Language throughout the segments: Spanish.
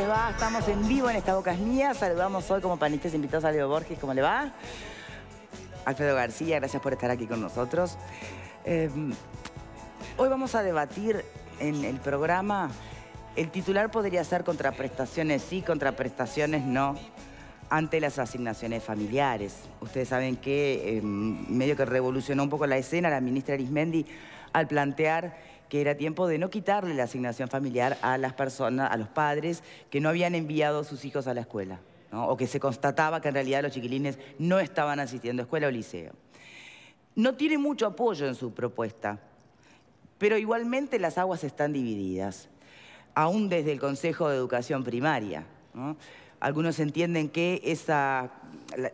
les va? Estamos en vivo en Esta Boca Mías. Saludamos hoy como panistas invitados a Leo Borges. ¿Cómo le va? Alfredo García, gracias por estar aquí con nosotros. Em, hoy vamos a debatir en el programa. El titular podría ser contraprestaciones sí, contraprestaciones no ante las asignaciones familiares. Ustedes saben que em, medio que revolucionó un poco la escena la ministra Arismendi al plantear que era tiempo de no quitarle la asignación familiar a las personas, a los padres que no habían enviado a sus hijos a la escuela, o que se constataba que en realidad los chiquilines no estaban asistiendo a escuela o liceo. No tiene mucho apoyo en su propuesta, pero igualmente las aguas están divididas, aún desde el Consejo de Educación Primaria. Algunos entienden que esa,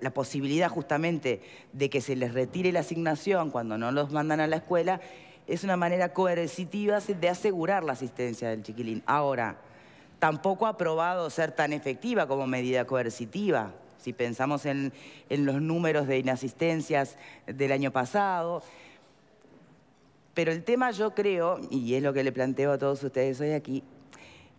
la posibilidad justamente de que se les retire la asignación cuando no los mandan a la escuela es una manera coercitiva de asegurar la asistencia del chiquilín. Ahora, tampoco ha probado ser tan efectiva como medida coercitiva. Si pensamos en, los números de inasistencias del año pasado, pero el tema yo creo, y es lo que le planteo a todos ustedes hoy aquí,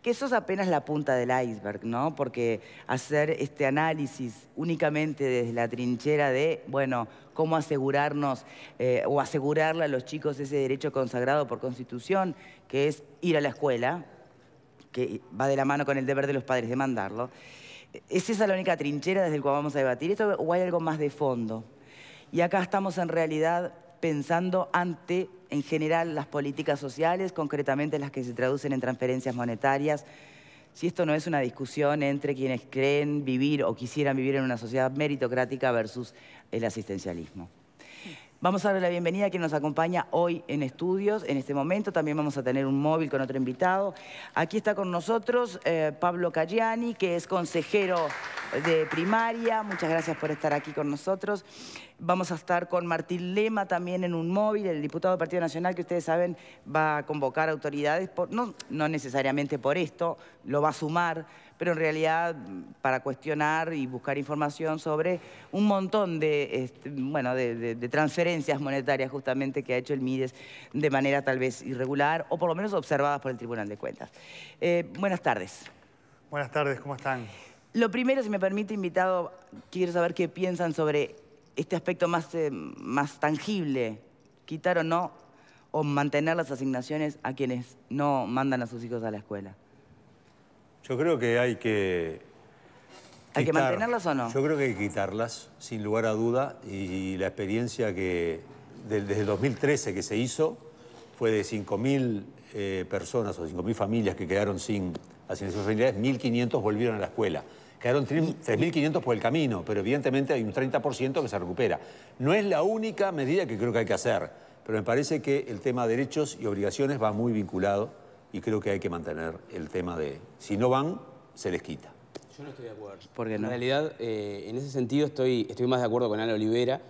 que eso es apenas la punta del iceberg, ¿no? Porque hacer este análisis únicamente desde la trinchera de, bueno, cómo asegurarnos eh, o asegurarle a los chicos ese derecho consagrado por Constitución, que es ir a la escuela, que va de la mano con el deber de los padres de mandarlo. ¿Es esa la única trinchera desde la cual vamos a debatir esto o hay algo más de fondo? Y acá estamos en realidad pensando ante en general las políticas sociales, concretamente las que se traducen en transferencias monetarias, si esto no es una discusión entre quienes creen vivir o quisieran vivir en una sociedad meritocrática versus el asistencialismo. Vamos a darle la bienvenida a quien nos acompaña hoy en estudios, en este momento. También vamos a tener un móvil con otro invitado. Aquí está con nosotros eh, Pablo Cagliani, que es consejero de primaria. Muchas gracias por estar aquí con nosotros. Vamos a estar con Martín Lema también en un móvil, el diputado del Partido Nacional, que ustedes saben va a convocar autoridades, por, no necesariamente por esto, lo va a sumar pero en realidad para cuestionar y buscar información sobre un montón este, de, transferencias monetarias justamente que ha hecho el Mides de manera tal vez irregular o por lo menos observadas por el Tribunal de Cuentas. Eh, buenas tardes. Buenas tardes, ¿cómo están? Lo primero, si me permite, invitado, quiero saber qué piensan sobre este aspecto más, eh, más tangible, quitar o no, o mantener las asignaciones a quienes no mandan a sus hijos a la escuela. Yo creo que hay que... ¿Hay que mantenerlas o no? Yo creo que hay que quitarlas, sin lugar a duda, y la experiencia que desde el 2013 que se hizo fue de 5.000 eh, personas o 5.000 familias que quedaron sin asignación familiares, 1.500 volvieron a la escuela. Quedaron 3.500 por el camino, pero evidentemente hay un 30% que se recupera. No es la única medida que creo que hay que hacer, pero me parece que el tema de derechos y obligaciones va muy vinculado y creo que hay que mantener el tema de si no van, se les quita. Yo no estoy de acuerdo. Porque en realidad, eh, en ese sentido, estoy, estoy más de acuerdo con Ana Olivera.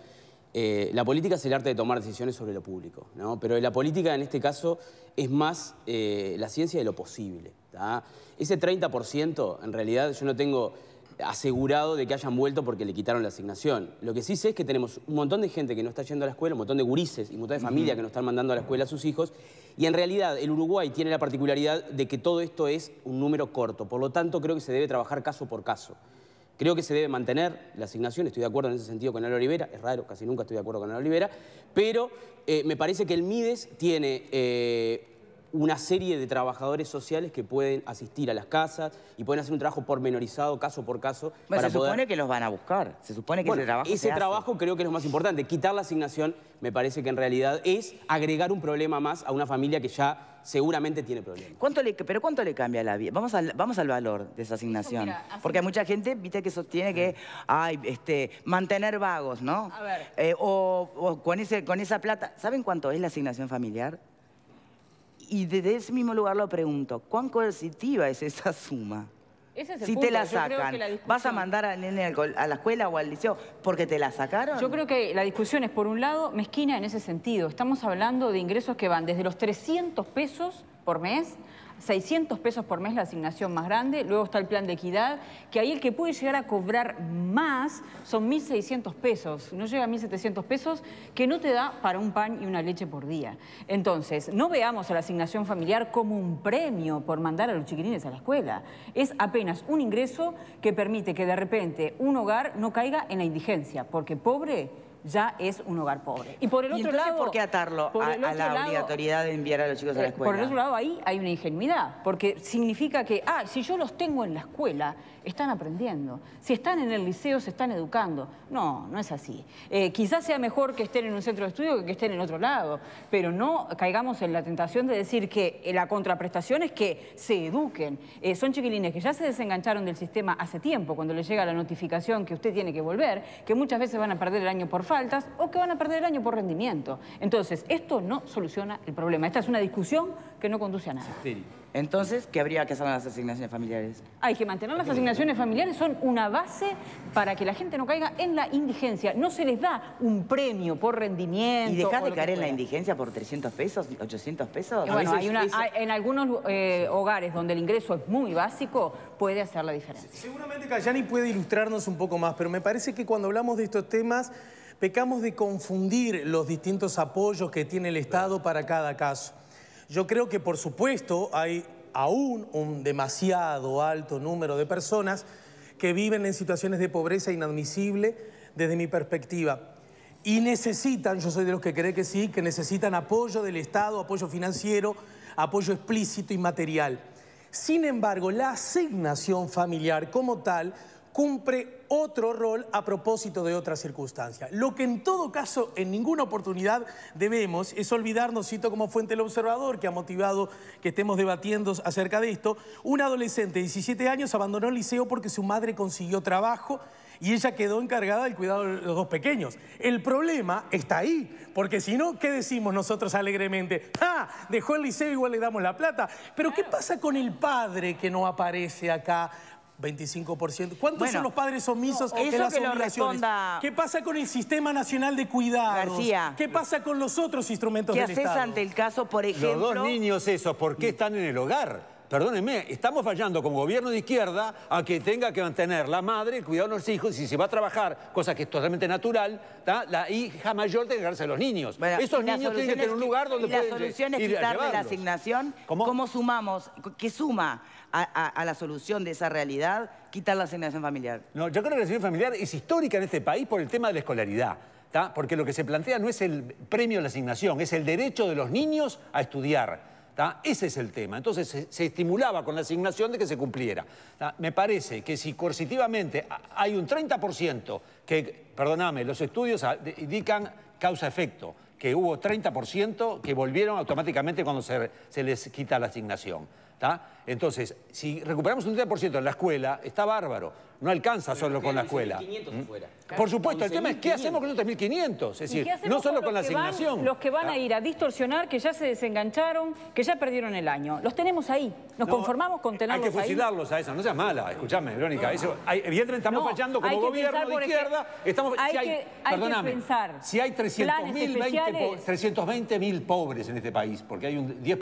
Eh, la política es el arte de tomar decisiones sobre lo público, pero la política en este caso es más eh, la ciencia de lo posible. Ese 30%, en realidad, yo no tengo asegurado de que hayan vuelto porque le quitaron la asignación. Lo que sí sé es que tenemos un montón de gente que no está yendo a la escuela, un montón de gurises y un montón de familias que no están mandando a la escuela a sus hijos. Y en realidad el Uruguay tiene la particularidad de que todo esto es un número corto. Por lo tanto, creo que se debe trabajar caso por caso. Creo que se debe mantener la asignación, estoy de acuerdo en ese sentido con Ana Olivera, es raro, casi nunca estoy de acuerdo con Ana Olivera, pero eh, me parece que el MIDES tiene eh, una serie de trabajadores sociales que pueden asistir a las casas y pueden hacer un trabajo pormenorizado, caso por caso. se supone que los van a buscar, se supone que ese trabajo Ese trabajo creo que es lo más importante. Quitar la asignación me parece que en realidad es agregar un problema más a una familia que ya seguramente tiene problemas. ¿Pero cuánto le cambia la vida? Vamos al, valor de esa asignación. Porque hay mucha gente, viste, que sostiene que, este, mantener vagos, ¿no? Eh, o, con esa plata. ¿Saben cuánto es la asignación familiar? Y desde ese mismo lugar lo pregunto, ¿cuán coercitiva es esa suma? si te la sacan, ¿vas a mandar al nene a la escuela o al liceo porque te la sacaron? Yo creo que la discusión es, por un lado, mezquina en ese sentido. Estamos hablando de ingresos que van desde los 300 pesos por mes 600 pesos por mes la asignación más grande, luego está el plan de equidad, que ahí el que puede llegar a cobrar más son 1.600 pesos, no llega a 1.700 pesos, que no te da para un pan y una leche por día. Entonces, no veamos a la asignación familiar como un premio por mandar a los chiquilines a la escuela, es apenas un ingreso que permite que de repente un hogar no caiga en la indigencia, porque pobre ya es un hogar pobre. Y por el otro lado... ¿por qué atarlo a, la obligatoriedad de enviar a los chicos a la escuela? Eh, por el otro lado, ahí hay una ingenuidad, porque significa que, ah, si yo los tengo en la escuela, están aprendiendo. Si están en el liceo, se están educando. No, no es así. Eh, quizás sea mejor que estén en un centro de estudio que que estén en otro lado, pero no caigamos en la tentación de decir que eh, la contraprestación es que se eduquen. Eh, son chiquilines que ya se desengancharon del sistema hace tiempo, cuando les llega la notificación que usted tiene que volver, que muchas veces van a perder el año por faltas o que van a perder el año por rendimiento. Entonces, esto no soluciona el problema. Esta es una discusión que no conduce a nada. Entonces, ¿qué habría que hacer en las asignaciones familiares? Hay que mantener las asignaciones familiares, son una base para que la gente no caiga en la indigencia. No se les da un premio por rendimiento. ¿Y dejar de caer en la indigencia por 300 pesos, 800 pesos? Bueno, hay una, en algunos eh, hogares donde el ingreso es muy básico, puede hacer la diferencia. Seguramente Cayani puede ilustrarnos un poco más, pero me parece que cuando hablamos de estos temas pecamos de confundir los distintos apoyos que tiene el Estado para cada caso. Yo creo que, por supuesto, hay aún un demasiado alto número de personas que viven en situaciones de pobreza inadmisible desde mi perspectiva. Y necesitan, yo soy de los que cree que sí, que necesitan apoyo del Estado, apoyo financiero, apoyo explícito y material. Sin embargo, la asignación familiar como tal cumple otro rol a propósito de otra circunstancia. Lo que en todo caso, en ninguna oportunidad debemos es olvidarnos, cito como fuente el observador que ha motivado que estemos debatiendo acerca de esto, un adolescente de 17 años abandonó el liceo porque su madre consiguió trabajo y ella quedó encargada del cuidado de los dos pequeños. El problema está ahí, porque si no, ¿qué decimos nosotros alegremente? ¡Ah! Dejó el liceo, igual le damos la plata. Pero ¿qué pasa con el padre que no aparece acá 25%. ¿Cuántos son los padres omisos en las obligaciones? ¿Qué pasa con el Sistema Nacional de Cuidados? ¿Qué pasa con los otros instrumentos ¿Qué haces ante el caso, por ejemplo? Los dos niños esos, ¿por qué están en el hogar? Perdónenme, estamos fallando como gobierno de izquierda a que tenga que mantener la madre, el cuidado de los hijos, y si se va a trabajar, cosa que es totalmente natural, la hija mayor tiene que dejarse a los niños. Esos niños tienen que tener un lugar donde pueden La solución es quitarle la asignación. ¿Cómo sumamos? ¿Qué suma? a, la solución de esa realidad, quitar la asignación familiar. No, yo creo que la asignación familiar es histórica en este país por el tema de la escolaridad. Porque lo que se plantea no es el premio de la asignación, es el derecho de los niños a estudiar. ¿está? Ese es el tema. Entonces se, estimulaba con la asignación de que se cumpliera. Me parece que si coercitivamente hay un 30% que, perdóname, los estudios indican causa-efecto, que hubo 30% que volvieron automáticamente cuando se, les quita la asignación. ¿está? Entonces, si recuperamos un 10% en la escuela, está bárbaro. No alcanza solo con la escuela. ¿Mm? Por supuesto, el tema es qué hacemos con los 3.500. Es decir, no solo con, la asignación. los que van a ah. ir a distorsionar, que ya se desengancharon, que ya perdieron el año. Los tenemos ahí. Nos conformamos con tenerlos ahí. Hay que fusilarlos a eso. No seas mala, escúchame, Verónica. evidentemente estamos fallando como gobierno de izquierda. hay, hay, que, pensar. Si hay 320.000 pobres en este país, porque hay un 10%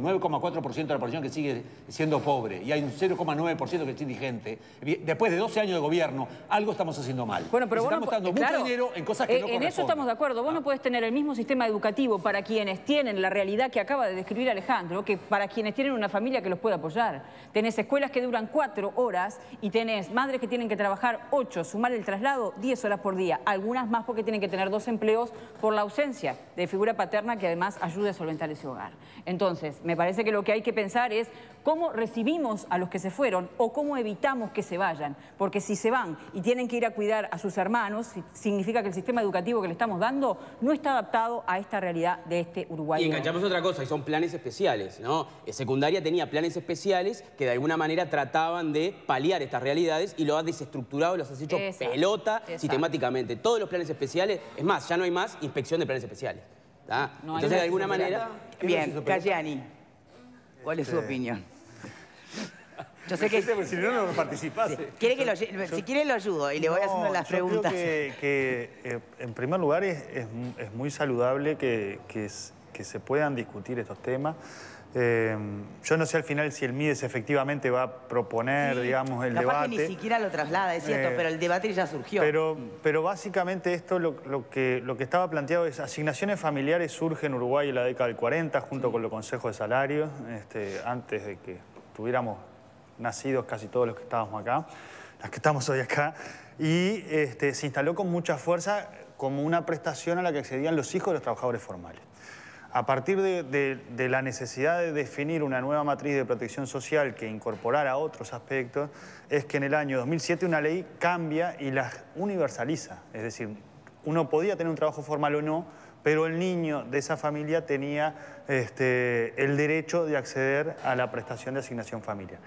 9,4% de la población que sigue siendo pobre y hay un 0,9% que es indigente, después de 12 años de gobierno, algo estamos haciendo mal. Bueno, pero estamos dando mucho dinero en cosas que no eh, no En eso estamos de acuerdo. Vos no ah. podés tener el mismo sistema educativo para quienes tienen la realidad que acaba de describir Alejandro, que para quienes tienen una familia que los pueda apoyar. Tenés escuelas que duran cuatro horas y tenés madres que tienen que trabajar ocho, sumar el traslado, 10 horas por día. Algunas más porque tienen que tener dos empleos por la ausencia de figura paterna que además ayude a solventar ese hogar. Entonces, me parece que lo que hay que pensar es cómo recibimos a los que se fueron o cómo evitamos que se vayan. Porque si se van y tienen que ir a cuidar a sus hermanos, significa que el sistema educativo que le estamos dando no está adaptado a esta realidad de este Uruguay. Y enganchamos otra cosa, y son planes especiales, ¿no? Eh, secundaria tenía planes especiales que de alguna manera trataban de paliar estas realidades y lo has desestructurado, los has hecho pelota sistemáticamente. Todos los planes especiales, es más, ya no hay más inspección de planes especiales. Entonces, de alguna manera... Bien, Cayani. ¿Cuál es su este, opinión? Yo sé que... Si no, no participase. Eh. ¿Quiere lo, si quiere lo ayudo y le voy a haciendo las yo preguntas. Creo que, eh, en primer lugar es, es, es muy saludable que, que se puedan discutir estos temas. Em, yo no sé al final si el MIDES efectivamente va a proponer, digamos, el capaz debate. Que ni siquiera lo traslada, es cierto, eh, pero el debate ya surgió. Pero, pero básicamente esto lo, que, lo que estaba planteado es asignaciones familiares surgen en Uruguay en la década del 40 junto con los consejos de salarios, este, antes de que tuviéramos nacidos casi todos los que estábamos acá, las que estamos hoy acá, y este, se instaló con mucha fuerza como una prestación a la que accedían los hijos de los trabajadores formales. A partir de, la necesidad de definir una nueva matriz de protección social que incorporara otros aspectos, es que en el año 2007 una ley cambia y la universaliza. Es decir, uno podía tener un trabajo formal o no, pero el niño de esa familia tenía este, el derecho de acceder a la prestación de asignación familiar.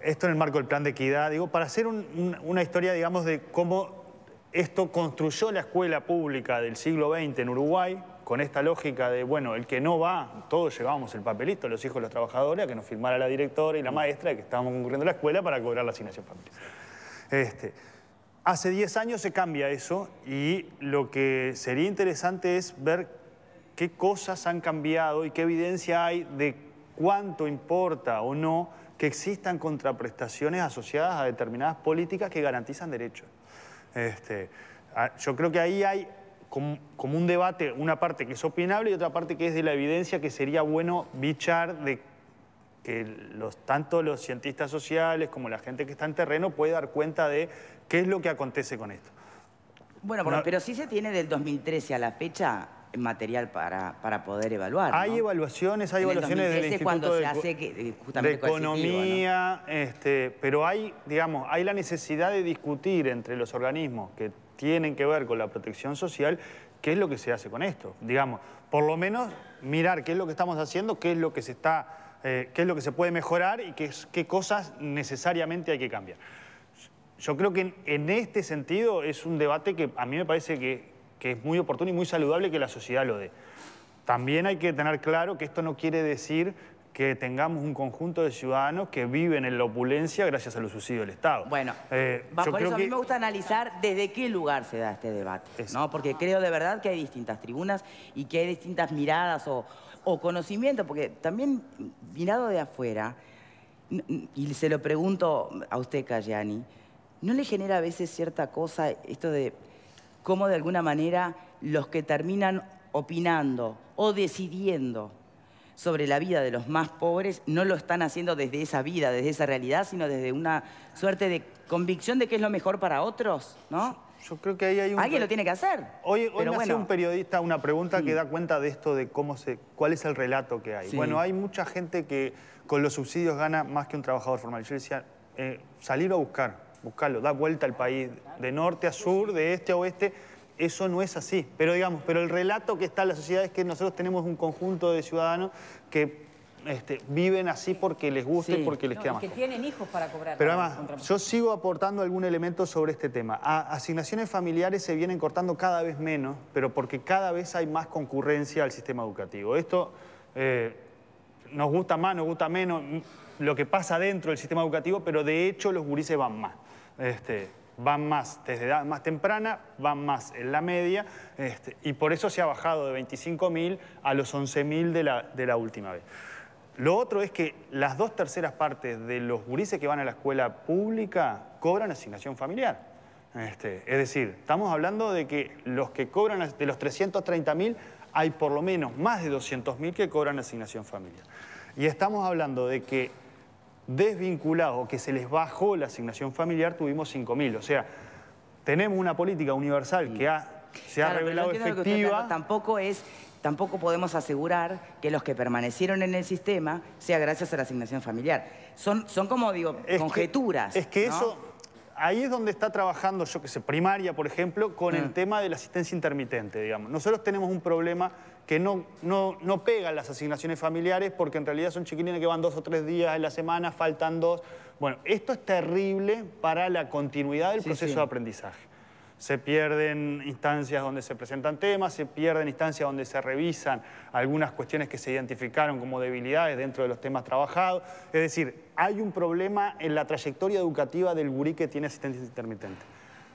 Esto en el marco del plan de equidad, digo, para hacer una historia, digamos, de cómo esto construyó la escuela pública del siglo XX en Uruguay, con esta lógica de, bueno, el que no va, todos llevábamos el papelito, los hijos de los trabajadores, a que nos firmara la directora y la maestra que estábamos concurriendo la escuela para cobrar la asignación familiar. Este, hace 10 años se cambia eso y lo que sería interesante es ver qué cosas han cambiado y qué evidencia hay de cuánto importa o no que existan contraprestaciones asociadas a determinadas políticas que garantizan derechos. Este, yo creo que ahí hay como, un debate, una parte que es opinable y otra parte que es de la evidencia que sería bueno bichar de que los, tanto los cientistas sociales como la gente que está en terreno puede dar cuenta de qué es lo que acontece con esto. Bueno, pero, sí se tiene del 2013 a la fecha material para, para poder evaluar. Hay evaluaciones, hay evaluaciones cuando de, se hace eh, economía, este, pero hay, digamos, hay la necesidad de discutir entre los organismos que tienen que ver con la protección social, ¿qué es lo que se hace con esto? Digamos, por lo menos mirar qué es lo que estamos haciendo, qué es lo que se está, eh, qué es lo que se puede mejorar y qué, qué cosas necesariamente hay que cambiar. Yo creo que en, este sentido es un debate que a mí me parece que, que es muy oportuno y muy saludable que la sociedad lo dé. También hay que tener claro que esto no quiere decir que tengamos un conjunto de ciudadanos que viven en la opulencia gracias a los subsidios del Estado. Bueno, eh, por eso a mí me gusta analizar desde qué lugar se da este debate, ¿no? Porque creo de verdad que hay distintas tribunas y que hay distintas miradas o, o conocimientos, porque también mirado de afuera, y se lo pregunto a usted, Cayani, ¿no le genera a veces cierta cosa esto de cómo de alguna manera los que terminan opinando o decidiendo sobre la vida de los más pobres, no lo están haciendo desde esa vida, desde esa realidad, sino desde una suerte de convicción de que es lo mejor para otros, ¿no? Yo creo que ahí hay un... Alguien lo tiene que hacer. Hoy, me bueno. hace un periodista una pregunta que mm. da cuenta de esto, de cómo se, cuál es el relato que hay. Bueno, hay mucha gente que con los subsidios gana más que un trabajador formal. Yo decía, eh, salir a buscar, buscarlo, da vuelta al país, de norte a sur, de este a oeste eso no es así. Pero digamos, pero el relato que está en la sociedad es que nosotros tenemos un conjunto de ciudadanos que este, viven así porque les gusta y porque les queda más. que tienen hijos para cobrar. Pero además, yo sigo aportando algún elemento sobre este tema. asignaciones familiares se vienen cortando cada vez menos, pero porque cada vez hay más concurrencia al sistema educativo. Esto eh, nos gusta más, nos gusta menos, lo que pasa dentro del sistema educativo, pero de hecho los gurises van más. Este, van más desde edad más temprana, van más en la media, este, y por eso se ha bajado de 25.000 a los 11.000 de la, de la última vez. Lo otro es que las dos terceras partes de los gurises que van a la escuela pública cobran asignación familiar. Este, es decir, estamos hablando de que los que cobran, de los 330.000, hay por lo menos más de 200.000 que cobran asignación familiar. Y estamos hablando de que desvinculados que se les bajó la asignación familiar, tuvimos 5.000. O sea, tenemos una política universal que se ha revelado efectiva. tampoco es tampoco podemos asegurar que los que permanecieron en el sistema sea gracias a la asignación familiar. Son, son como digo, conjeturas. es que eso ahí es donde está trabajando, yo que sé, primaria, por ejemplo, con el mm. tema de la asistencia intermitente, digamos. Nosotros tenemos un problema que no, no, pegan las asignaciones familiares porque en realidad son chiquilines que van dos o tres días en la semana, faltan dos. Bueno, esto es terrible para la continuidad del proceso de aprendizaje se pierden instancias donde se presentan temas, se pierden instancias donde se revisan algunas cuestiones que se identificaron como debilidades dentro de los temas trabajados. Es decir, hay un problema en la trayectoria educativa del gurí que tiene asistencia intermitente.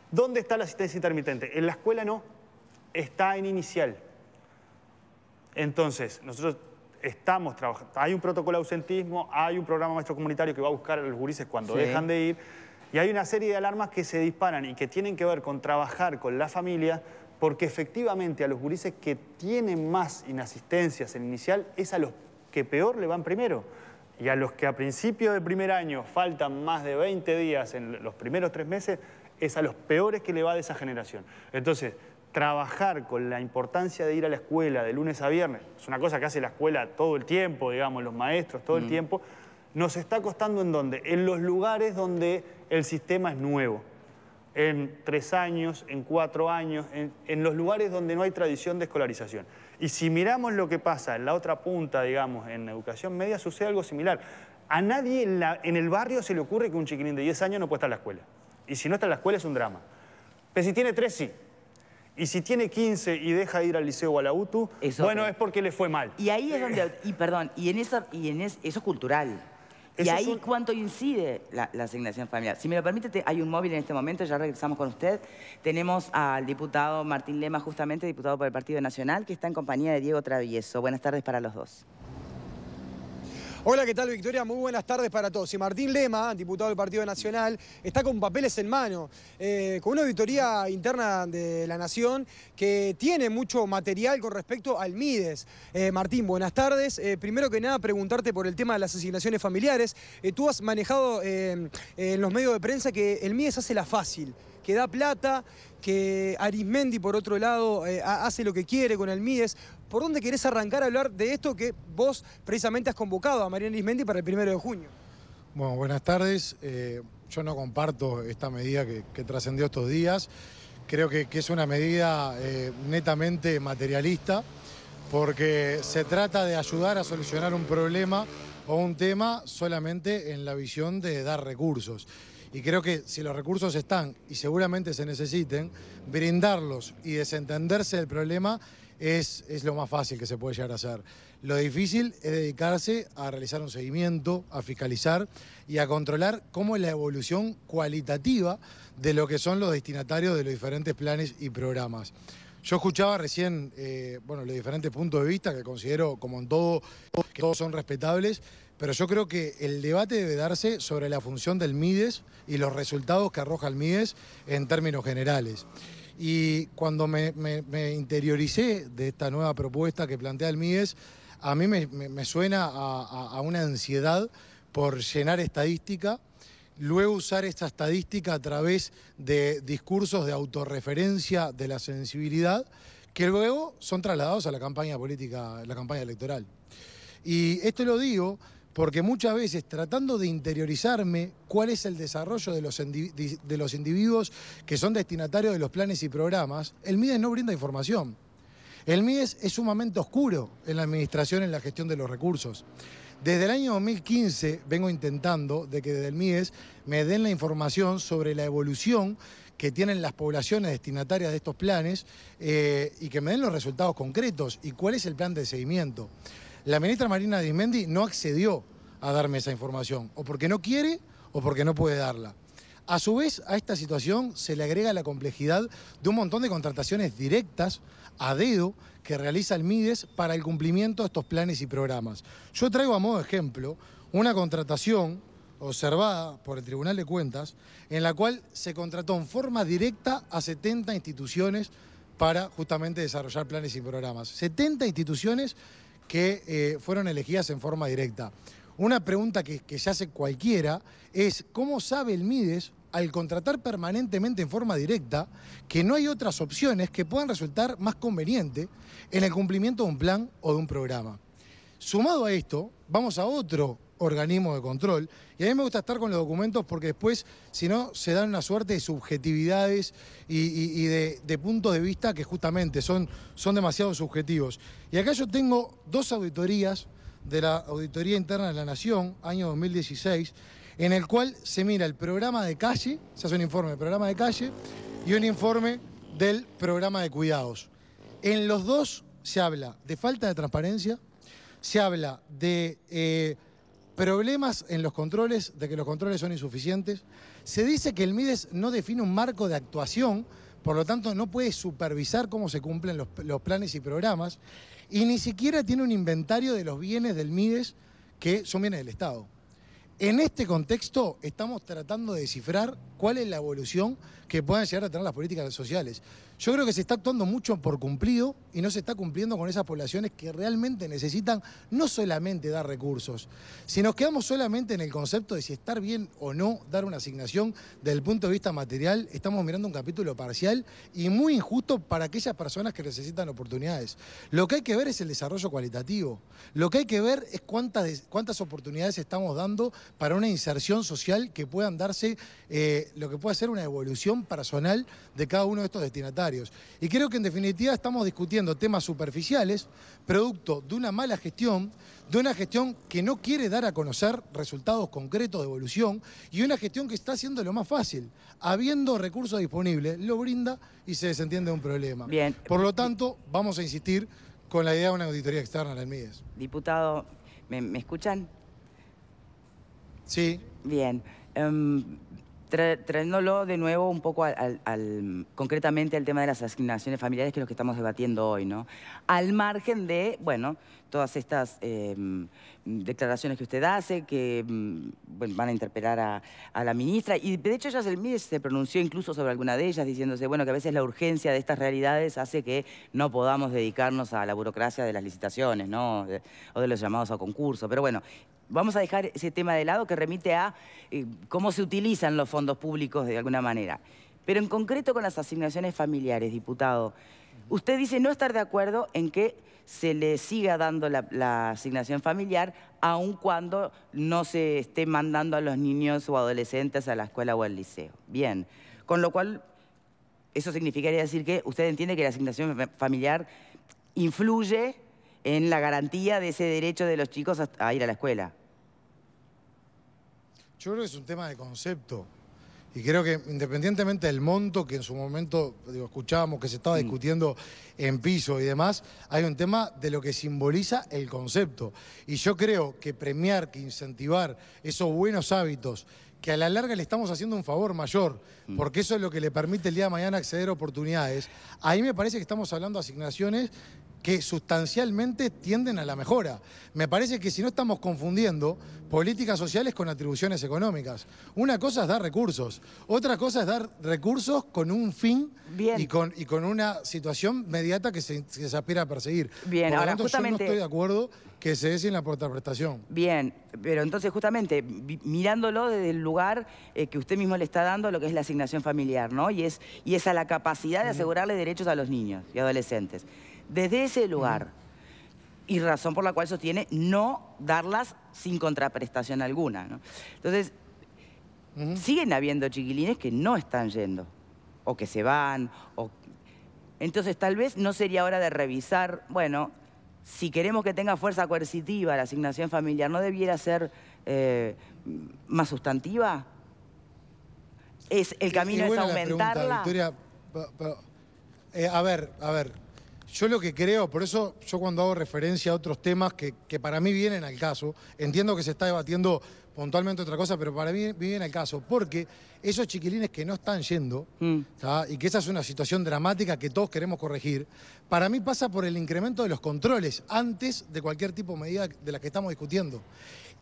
¿Dónde está la asistencia intermitente? En la escuela no, está en inicial. Entonces, nosotros estamos trabajando, hay un protocolo de ausentismo, hay un programa maestro comunitario que va a buscar a los gurises cuando dejan de ir, y hay una serie de alarmas que se disparan y que tienen que ver con trabajar con la familia, porque efectivamente a los gurises que tienen más inasistencias en inicial es a los que peor le van primero. Y a los que a principio de primer año faltan más de 20 días en los primeros tres meses, es a los peores que le va de esa generación. Entonces, trabajar con la importancia de ir a la escuela de lunes a viernes, es una cosa que hace la escuela todo el tiempo, digamos, los maestros todo el mm. tiempo, nos está costando en dónde? En los lugares donde el sistema es nuevo. En tres años, en cuatro años, en, los lugares donde no hay tradición de escolarización. Y si miramos lo que pasa en la otra punta, digamos, en educación media, sucede algo similar. A nadie en, el barrio se le ocurre que un chiquilín de 10 años no puede estar en la escuela. Y si no está en la escuela es un drama. Pero si tiene tres sí. Y si tiene 15 y deja ir al liceo o a la UTU, bueno, es porque le fue mal. Y ahí es donde... Y perdón, y, en eso, y en eso es cultural y ahí cuánto incide la, asignación familiar. Si me lo permite, hay un móvil en este momento, ya regresamos con usted. Tenemos al diputado Martín Lema, justamente diputado por el Partido Nacional, que está en compañía de Diego Travieso. Buenas tardes para los dos. Hola, ¿qué tal Victoria? Muy buenas tardes para todos. Y Martín Lema, diputado del Partido Nacional, está con papeles en mano, eh, con una auditoría interna de la Nación que tiene mucho material con respecto al MIDES. Eh, Martín, buenas tardes. Eh, primero que nada, preguntarte por el tema de las asignaciones familiares. tú has manejado en los medios de prensa que el MIDES hace la fácil que da plata, que Arismendi, por otro lado, hace lo que quiere con el MIDES. ¿Por dónde querés arrancar a hablar de esto que vos precisamente has convocado a María Ismendi para el primero de junio? Bueno, buenas tardes. Eh, yo no comparto esta medida que, trascendió estos días. Creo que, es una medida eh, netamente materialista porque se trata de ayudar a solucionar un problema o un tema solamente en la visión de dar recursos. Y creo que si los recursos están y seguramente se necesiten, brindarlos y desentenderse del problema es, lo más fácil que se puede llegar a hacer. Lo difícil es dedicarse a realizar un seguimiento, a fiscalizar y a controlar cómo es la evolución cualitativa de lo que son los destinatarios de los diferentes planes y programas. Yo escuchaba recién eh, bueno, los diferentes puntos de vista que considero, como en todo, que todos son respetables, pero yo creo que el debate debe darse sobre la función del MIDES y los resultados que arroja el MIDES en términos generales. Y cuando me, interioricé de esta nueva propuesta que plantea el MIES, a mí me, suena a, una ansiedad por llenar estadística, luego usar esta estadística a través de discursos de autorreferencia de la sensibilidad, que luego son trasladados a la campaña política, la campaña electoral. Y esto lo digo porque muchas veces tratando de interiorizarme cuál es el desarrollo de los, de los individuos que son destinatarios de los planes y programas, el MIDES no brinda información. El MIDES e es sumamente oscuro en la administración, en la gestión de los recursos. Desde el año 2015 vengo intentando de que desde el MIDES me den la información sobre la evolución que tienen las poblaciones destinatarias de estos planes eh, y que me den los resultados concretos y cuál es el plan de seguimiento. La ministra Marina Dismendi no accedió a darme esa información, o porque no quiere o porque no puede darla. A su vez, a esta situación se le agrega la complejidad de un montón de contrataciones directas a dedo que realiza el MIDES para el cumplimiento de estos planes y programas. Yo traigo a modo de ejemplo una contratación observada por el Tribunal de Cuentas en la cual se contrató en forma directa a 70 instituciones para justamente desarrollar planes y programas. 70 instituciones que eh, fueron elegidas en forma directa. Una pregunta que, que, se hace cualquiera es cómo sabe el Mides, al contratar permanentemente en forma directa, que no hay otras opciones que puedan resultar más convenientes en el cumplimiento de un plan o de un programa. Sumado a esto, vamos a otro organismo de control. Y a mí me gusta estar con los documentos porque después, si no, se dan una suerte de subjetividades y, de, puntos de vista que justamente son, son demasiado subjetivos. Y acá yo tengo dos auditorías de la Auditoría Interna de la Nación, año 2016, en el cual se mira el programa de calle, se hace un informe del programa de calle y un informe del programa de cuidados. En los dos se habla de falta de transparencia, se habla de eh, problemas en los controles, de que los controles son insuficientes. Se dice que el MIDES no define un marco de actuación, por lo tanto no puede supervisar cómo se cumplen los, planes y programas, y ni siquiera tiene un inventario de los bienes del MIDES que son bienes del Estado. En este contexto estamos tratando de descifrar cuál es la evolución que puedan llegar a tener las políticas sociales. Yo creo que se está actuando mucho por cumplido y no se está cumpliendo con esas poblaciones que realmente necesitan no solamente dar recursos. Si nos quedamos solamente en el concepto de si estar bien o no dar una asignación desde el punto de vista material, estamos mirando un capítulo parcial y muy injusto para aquellas personas que necesitan oportunidades. Lo que hay que ver es el desarrollo cualitativo. Lo que hay que ver es cuántas, cuántas oportunidades estamos dando para una inserción social que puedan darse, eh, lo que pueda ser una evolución personal de cada uno de estos destinatarios. Y creo que en definitiva estamos discutiendo temas superficiales, producto de una mala gestión, de una gestión que no quiere dar a conocer resultados concretos de evolución y una gestión que está haciendo lo más fácil. Habiendo recursos disponibles, lo brinda y se desentiende de un problema. Por lo tanto, vamos a insistir con la idea de una auditoría externa en el MIDES. Diputado, ¿me, escuchan? Sí. Bien. Em, trayéndolo de nuevo un poco al, concretamente al tema de las asignaciones familiares, que es lo que estamos debatiendo hoy, ¿no? Al margen de, bueno, todas estas em, declaraciones que usted hace, que mm, van a interpelar a, la ministra, y de hecho ella el se pronunció incluso sobre alguna de ellas, diciéndose, bueno, que a veces la urgencia de estas realidades hace que no podamos dedicarnos a la burocracia de las licitaciones, ¿no? o de los llamados a concurso, pero bueno, vamos a dejar ese tema de lado que remite a eh, cómo se utilizan los fondos públicos de alguna manera. Pero en concreto con las asignaciones familiares, diputado, usted dice no estar de acuerdo en que se le siga dando la, la asignación familiar aun cuando no se esté mandando a los niños o adolescentes a la escuela o al liceo. Bien, con lo cual eso significaría decir que usted entiende que la asignación familiar influye en la garantía de ese derecho de los chicos a ir a la escuela. Yo creo que es un tema de concepto. Y creo que independientemente del monto que en su momento escuchábamos que se estaba mm. discutiendo en piso y demás, hay un tema de lo que simboliza el concepto. Y yo creo que premiar, que incentivar esos buenos hábitos, que a la larga le estamos haciendo un favor mayor, mm. porque eso es lo que le permite el día de mañana acceder a oportunidades, ahí me parece que estamos hablando de asignaciones que sustancialmente tienden a la mejora. Me parece que si no estamos confundiendo políticas sociales con atribuciones económicas. Una cosa es dar recursos, otra cosa es dar recursos con un fin Y, con, una situación mediata que se, aspira a perseguir. Bien, Por ahora tanto, justamente... yo no estoy de acuerdo que se es en la portaprestación. Bien, pero entonces justamente mirándolo desde el lugar eh, que usted mismo le está dando lo que es la asignación familiar, ¿no? Y es, es a la capacidad de asegurarle derechos a los niños y adolescentes desde ese lugar. Y razón por la cual sostiene no darlas sin contraprestación alguna. Entonces, siguen habiendo chiquilines que no están yendo, o que se van, Entonces, tal vez no sería hora de revisar, bueno, si queremos que tenga fuerza coercitiva la asignación familiar, ¿no debiera ser eh, más sustantiva? ¿Es, ¿El camino es aumentarla? Eh, a ver, a ver, yo lo que creo, por eso yo cuando hago referencia a otros temas que, que para mí vienen al caso, entiendo que se está debatiendo puntualmente otra cosa, pero para mí viene al caso, porque esos chiquilines que no están yendo, mm. y que esa es una situación dramática que todos queremos corregir, para mí pasa por el incremento de los controles antes de cualquier tipo de medida de la que estamos discutiendo.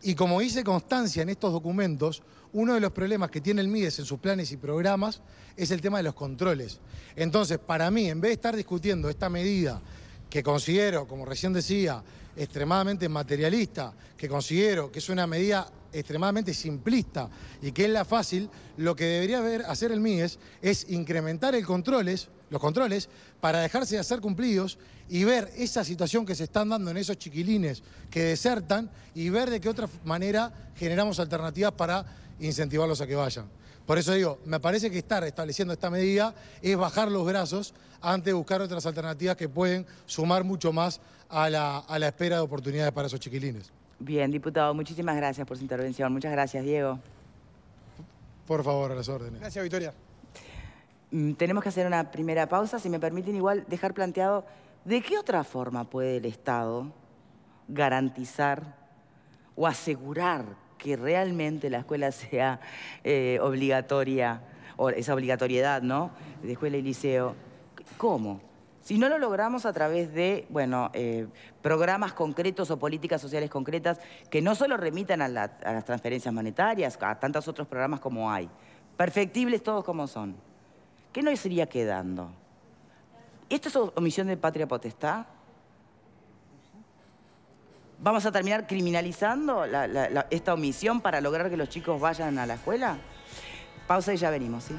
Y como hice constancia en estos documentos, uno de los problemas que tiene el MIDES en sus planes y programas es el tema de los controles. Entonces, para mí, en vez de estar discutiendo esta medida que considero, como recién decía, extremadamente materialista, que considero que es una medida extremadamente simplista y que es la fácil, lo que debería hacer el MIES es incrementar el controles los controles, para dejarse de hacer cumplidos y ver esa situación que se están dando en esos chiquilines que desertan y ver de qué otra manera generamos alternativas para incentivarlos a que vayan. Por eso digo, me parece que estar estableciendo esta medida es bajar los brazos antes de buscar otras alternativas que pueden sumar mucho más a la, a la espera de oportunidades para esos chiquilines. Bien, diputado, muchísimas gracias por su intervención. Muchas gracias, Diego. Por favor, a las órdenes. Gracias, Victoria. Mm, tenemos que hacer una primera pausa. Si me permiten igual dejar planteado, ¿de qué otra forma puede el Estado garantizar o asegurar que realmente la escuela sea eh, obligatoria, o esa obligatoriedad, ¿no? De escuela y liceo. ¿Cómo? Si no lo logramos a través de, eh, programas concretos o políticas sociales concretas que no solo remitan a las transferencias monetarias, a tantos otros programas como hay, perfectibles todos como son. ¿Qué nos iría quedando? ¿Esto es omisión de patria potestad? ¿Vamos a terminar criminalizando esta omisión para lograr que los chicos vayan a la escuela? Pausa y ya venimos, ¿sí?